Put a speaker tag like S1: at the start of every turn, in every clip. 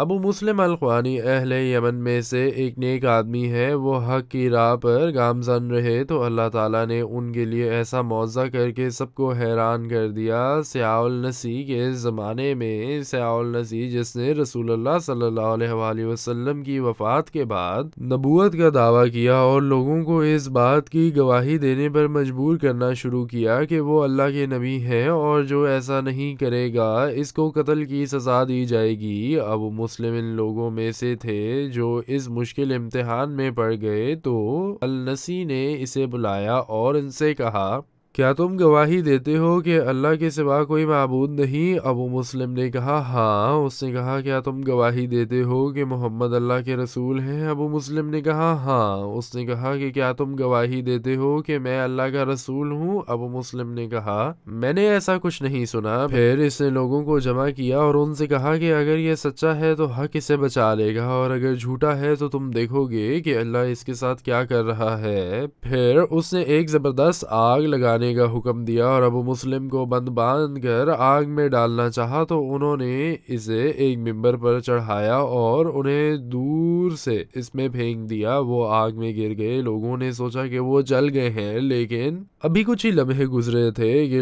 S1: ابو مسلم القوانی اہل یمن میں سے ایک نیک آدمی ہے وہ حق کی راہ پر گامزن رہے تو اللہ تعالیٰ نے ان کے لیے ایسا موضہ کر کے سب کو حیران کر دیا سیاول نسی کے زمانے میں سیاول نسی جس نے رسول اللہ صلی اللہ علیہ وآلہ وسلم کی وفات کے بعد نبوت کا دعویٰ کیا اور لوگوں کو اس بات کی گواہی دینے پر مجبور کرنا شروع کیا کہ وہ اللہ کے نبی ہیں اور جو ایسا نہیں کرے گا اس کو قتل کی سزا دی جائے گی ابو مسلم مسلم ان لوگوں میں سے تھے جو اس مشکل امتحان میں پڑ گئے تو النسی نے اسے بلایا اور ان سے کہا کیا تم گواہی دیتے ہو کہ اللہ کے سوا کوئی معبود نہیں ابو مسلم نے کہا ہاں اس نے کہا کیا تم گواہی دیتے ہو کہ محمد اللہ کے رسول ہیں ابو مسلم نے کہا ہاں اس نے کہا کہ کیا تم گواہی دیتے ہو کہ میں اللہ کا رسول ہوں ابو مسلم نے کہا میں نے ایسا کچھ نہیں سنا پھر اس نے لوگوں کو جمع کیا اور ان سے کہا کہ اگر یہ سچا ہے تو حق اسے بچا لے گا اور اگر جھوٹا ہے تو تم دیکھو گے کہ اللہ اس کے ساتھ کیا کر رہا ہے پھر اس نے ایک زبردست آگ لگا جلانے کا حکم دیا اور ابو مسلم کو بند باندھ کر آگ میں ڈالنا چاہا تو انہوں نے اسے ایک ممبر پر چڑھایا اور انہیں دور سے اس میں میں پھینک دیا وہ آگ گر گئے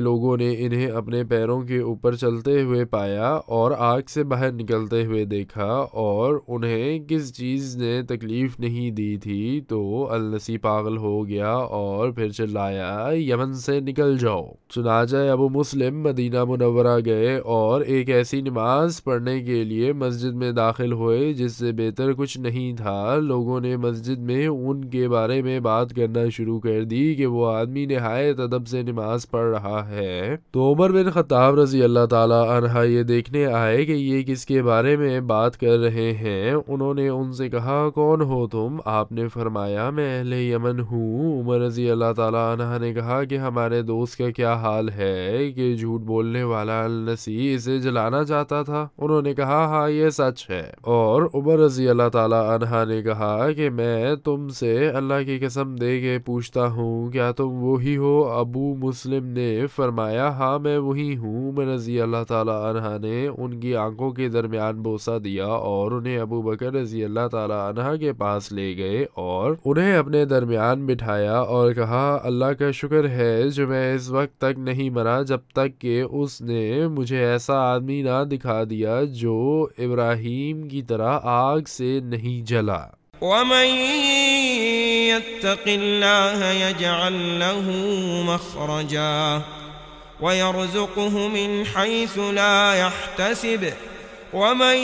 S1: لوگوں نے انہیں اپنے پیروں کے اوپر چلتے ہوئے پایا اور آگ سے باہر نکلتے ہوئے دیکھا اور انہیں کس چیز نے تکلیف نہیں دی تھی تو النسی پاگل ہو گیا اور پھر چلایا یمن سے نکل جاؤ چنانچہ ابو مسلم مدینہ منورہ گئے اور ایک ایسی نماز پڑھنے کے لیے مسجد میں داخل ہوئے جس سے بہتر کچھ نہیں تھا لوگوں نے مسجد میں ان کے بارے میں بات کرنا شروع کر دی کہ وہ آدمی نہایت ادب سے نماز پڑھ رہا ہے تو عمر بن خطاب رضی اللہ تعالیٰ عنہ یہ دیکھنے آئے کہ یہ کس کے بارے میں بات کر رہے ہیں انہوں نے ان سے کہا کون ہو تم آپ نے فرمایا میں اہل یمن ہوں عمر رضی اللہ تعالیٰ عنہ نے کہا کہ ہم ہمارے دوست کا کیا حال ہے کہ جھوٹ بولنے والا اسے جلانا چاہتا تھا انہوں نے کہا ہاں یہ سچ ہے اور عمر رضی اللہ تعالی عنہ نے کہا کہ میں تم سے اللہ کی قسم دے کے پوچھتا ہوں کیا تم وہی ہو ابو مسلم نے فرمایا ہاں میں وہی ہوں عمر رضی اللہ تعالی عنہ نے ان کی آنکھوں کے درمیان بوسا دیا اور انہیں ابو بکر رضی اللہ تعالی عنہ کے پاس لے گئے اور انہیں اپنے درمیان بٹھایا اور کہا اللہ کا شکر ہے ہے جو میں اس وقت تک نہیں مرا جب تک کہ اس نے مجھے ایسا آدمی نہ دکھا دیا جو ابراہیم کی طرح آگ سے نہیں جلا
S2: وَمَن يَتَّقِ اللَّهَ يَجْعَلْ لَهُ مَخْرَجًا وَيَرْزُقُهُ مِنْ حَيْثُ لَا يَحْتَسِبِ وَمَن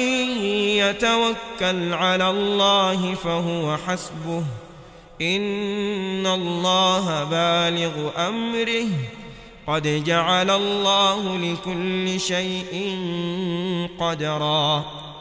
S2: يَتَوَكَّلْ عَلَى اللَّهِ فَهُوَ حَسْبُهُ إن الله بالغ أمره قد جعل الله لكل شيء قدرا